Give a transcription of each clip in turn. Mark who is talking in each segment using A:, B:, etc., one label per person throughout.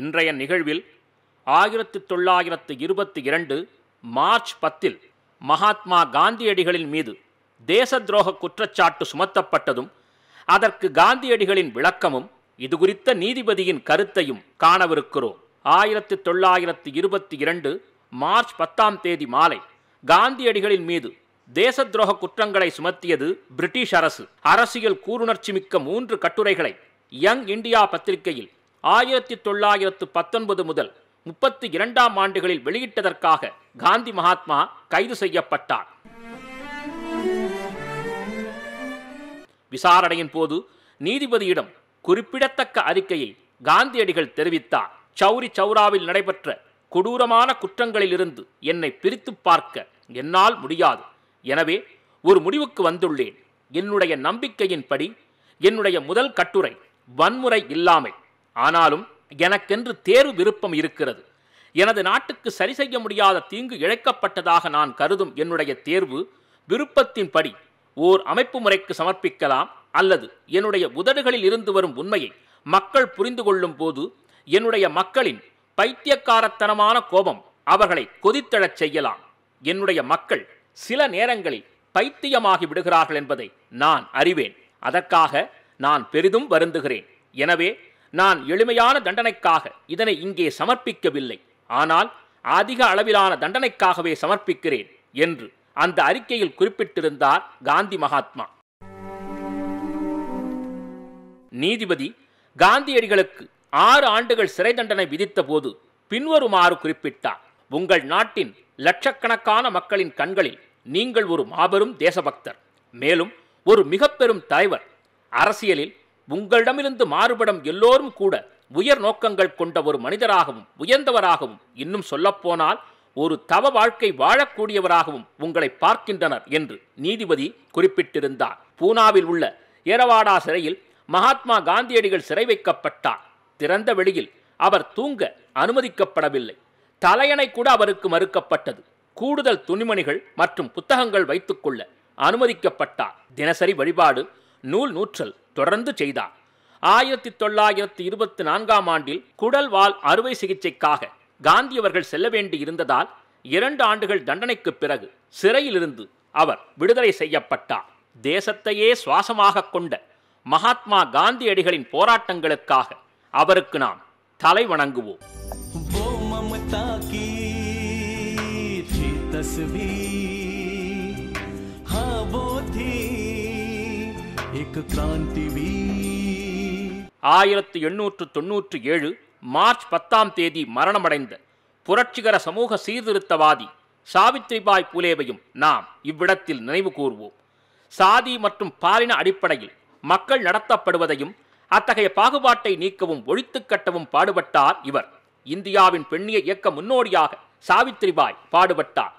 A: இன்றைய நிகழ்வில் ஆயிரத்தி தொள்ளாயிரத்து இருபத்தி இரண்டு மார்ச் பத்தில் மகாத்மா காந்தியடிகளின் மீது தேச துரோக குற்றச்சாட்டு சுமத்தப்பட்டதும் அதற்கு காந்தியடிகளின் விளக்கமும் இது குறித்த நீதிபதியின் கருத்தையும் காணவிருக்கிறோம் ஆயிரத்தி தொள்ளாயிரத்து இருபத்தி இரண்டு மார்ச் பத்தாம் தேதி மாலை காந்தியடிகளின் மீது தேச துரோக குற்றங்களை சுமத்தியது பிரிட்டிஷ் அரசு அரசியல் கூறுணர்ச்சி மிக்க மூன்று கட்டுரைகளை யங் இந்தியா பத்திரிகையில் ஆயிரத்தி தொள்ளாயிரத்து பத்தொன்பது முதல் முப்பத்தி இரண்டாம் ஆண்டுகளில் வெளியிட்டதற்காக காந்தி மகாத்மா கைது செய்யப்பட்டார் விசாரணையின் போது நீதிபதியிடம் குறிப்பிடத்தக்க அறிக்கையை காந்தியடிகள் தெரிவித்தார் சௌரி சௌராவில் நடைபெற்ற கொடூரமான குற்றங்களிலிருந்து என்னை பிரித்து பார்க்க என்னால் முடியாது எனவே ஒரு முடிவுக்கு வந்துள்ளேன் என்னுடைய நம்பிக்கையின்படி என்னுடைய முதல் கட்டுரை வன்முறை இல்லாமை ஆனாலும் எனக்கென்று தேர்வு விருப்பம் இருக்கிறது எனது நாட்டுக்கு சரி செய்ய முடியாத தீங்கு இழைக்கப்பட்டதாக நான் கருதும் என்னுடைய தேர்வு விருப்பத்தின்படி ஓர் அமைப்பு முறைக்கு சமர்ப்பிக்கலாம் அல்லது என்னுடைய உதடுகளில் இருந்து வரும் உண்மையை மக்கள் புரிந்து கொள்ளும் போது என்னுடைய மக்களின் பைத்தியக்காரத்தனமான கோபம் அவர்களை கொதித்தழச் செய்யலாம் என்னுடைய மக்கள் சில நேரங்களில் பைத்தியமாகி விடுகிறார்கள் என்பதை நான் அறிவேன் அதற்காக நான் பெரிதும் வருந்துகிறேன் எனவே நான் எளிமையான தண்டனைக்காக இதனை இங்கே சமர்ப்பிக்கவில்லை ஆனால் அதிக அளவிலான தண்டனைக்காகவே சமர்ப்பிக்கிறேன் என்று அந்த அறிக்கையில் குறிப்பிட்டிருந்தார் காந்தி மகாத்மா நீதிபதி காந்தியடிகளுக்கு ஆறு ஆண்டுகள் சிறை தண்டனை விதித்த போது பின்வருமாறு குறிப்பிட்டார் உங்கள் நாட்டின் லட்சக்கணக்கான மக்களின் கண்களில் நீங்கள் ஒரு மாபெரும் தேசபக்தர் மேலும் ஒரு மிக பெரும் தலைவர் அரசியலில் உங்களிடமிருந்து மாறுபடும் எல்லோரும் கூட உயர் நோக்கங்கள் கொண்ட ஒரு மனிதராகவும் உயர்ந்தவராகவும் இன்னும் சொல்லப்போனால் ஒரு தவ வாழ்க்கை வாழக்கூடியவராகவும் உங்களை பார்க்கின்றனர் என்று நீதிபதி குறிப்பிட்டிருந்தார் பூனாவில் உள்ள ஏரவாடா சிறையில் மகாத்மா காந்தியடிகள் சிறை வைக்கப்பட்டார் திறந்த வெளியில் அவர் தூங்க அனுமதிக்கப்படவில்லை தலையணை கூட அவருக்கு மறுக்கப்பட்டது கூடுதல் துணிமணிகள் மற்றும் புத்தகங்கள் வைத்துக்கொள்ள அனுமதிக்கப்பட்டார் தினசரி வழிபாடு நூல் நூற்றல் தொடர்ந்து செய்தார் ஆயிரத்தி தொள்ளாயிரத்தி இருபத்தி நான்காம் ஆண்டில் குடல்வால் அறுவை சிகிச்சைக்காக காந்தியவர்கள் செல்ல வேண்டி இருந்ததால் இரண்டு ஆண்டுகள் தண்டனைக்கு பிறகு சிறையிலிருந்து அவர் விடுதலை செய்யப்பட்டார் தேசத்தையே சுவாசமாக கொண்ட மகாத்மா காந்தியடிகளின் போராட்டங்களுக்காக அவருக்கு நாம் தலை வணங்குவோம் एक क्रांति எண்ணூற்று தொன்னூற்று ஏழு மார்ச் பத்தாம் தேதி மரணமடைந்த புரட்சிகர சமூக சீர்திருத்தவாதி சாவித்ரிபாய் புலேவையும் நாம் இவ்விடத்தில் நினைவு கூர்வோம் சாதி மற்றும் பாலின அடிப்படையில் மக்கள் நடத்தப்படுவதையும் அத்தகைய பாகுபாட்டை நீக்கவும் ஒழித்து கட்டவும் பாடுபட்டார் இவர் இந்தியாவின் பெண்ணிய இயக்க முன்னோடியாக சாவித்ரிபாய் பாடுபட்டார்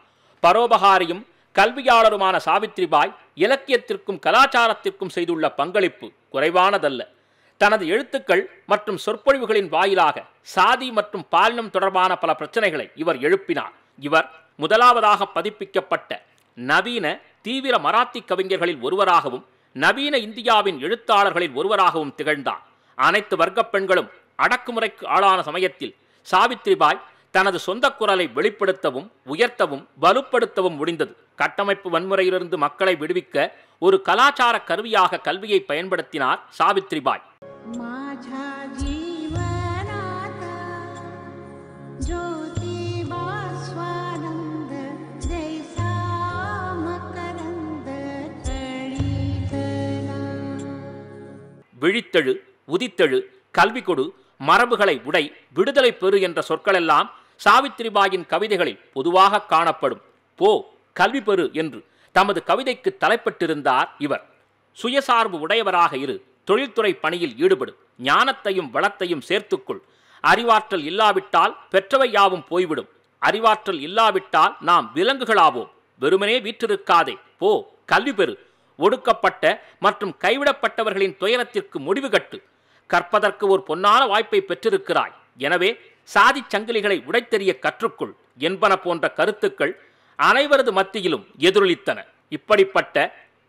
A: பரோபகாரியும் கல்வியாளருமான சாவித்ரிபாய் இலக்கியத்திற்கும் கலாச்சாரத்திற்கும் செய்துள்ள பங்களிப்பு குறைவானதல்ல தனது எழுத்துக்கள் மற்றும் சொற்பொழிவுகளின் வாயிலாக சாதி மற்றும் பாலினம் தொடர்பான பல பிரச்சனைகளை இவர் எழுப்பினார் இவர் முதலாவதாக பதிப்பிக்கப்பட்ட நவீன தீவிர மராத்தி கவிஞர்களில் ஒருவராகவும் நவீன இந்தியாவின் எழுத்தாளர்களில் ஒருவராகவும் திகழ்ந்தார் அனைத்து வர்க்க பெண்களும் அடக்குமுறைக்கு ஆளான சமயத்தில் சாவித்ரிபாய் தனது சொந்த குரலை வெளிப்படுத்தவும் உயர்த்தவும் வலுப்படுத்தவும் முடிந்தது கட்டமைப்பு வன்முறையிலிருந்து மக்களை விடுவிக்க ஒரு கலாச்சார கருவியாக கல்வியை பயன்படுத்தினார் சாவித்ரிபாய் விழித்தெழு உதித்தெழு கல்வி கொடு மரபுகளை உடை விடுதலை பெறு என்ற சொற்களெல்லாம் சாவித்ரிபாயின் கவிதைகளில் பொதுவாக காணப்படும் போ கல்வி பெறு என்று தமது கவிதைக்கு தலைப்பட்டிருந்தார் இவர் சுயசார்பு உடையவராக இரு தொழில்துறை பணியில் ஈடுபடு ஞானத்தையும் வளத்தையும் சேர்த்துக்குள் அறிவாற்றல் இல்லாவிட்டால் பெற்றவை யாவும் போய்விடும் அறிவாற்றல் இல்லாவிட்டால் நாம் விலங்குகளாவோம் வெறுமனே வீற்றிருக்காதே போ கல்வி பெறு ஒடுக்கப்பட்ட மற்றும் கைவிடப்பட்டவர்களின் துயரத்திற்கு முடிவு கட்டு கற்பதற்கு ஒரு பொன்னான வாய்ப்பை பெற்றிருக்கிறாய் எனவே சாதி சங்கிலிகளை உடைத்தெறிய கற்றுக்குள் என்பன போன்ற கருத்துக்கள் அனைவரது மத்தியிலும் எதிரொலித்தன இப்படிப்பட்ட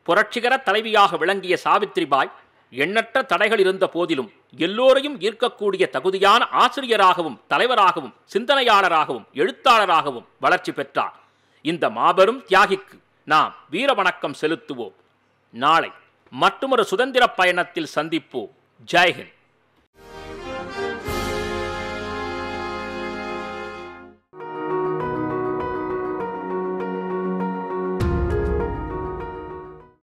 A: புரட்சிகர தலைவியாக விளங்கிய சாவித்ரிபாய் எண்ணற்ற தடைகள் இருந்த போதிலும் எல்லோரையும் ஈர்க்கக்கூடிய தகுதியான ஆசிரியராகவும் தலைவராகவும் சிந்தனையாளராகவும் எழுத்தாளராகவும் வளர்ச்சி பெற்றார் இந்த மாபெரும் தியாகிக்கு நாம் வணக்கம் செலுத்துவோம் நாளை மற்றொரு சுதந்திர பயணத்தில் சந்திப்போம் ஜெய்ஹிந்த்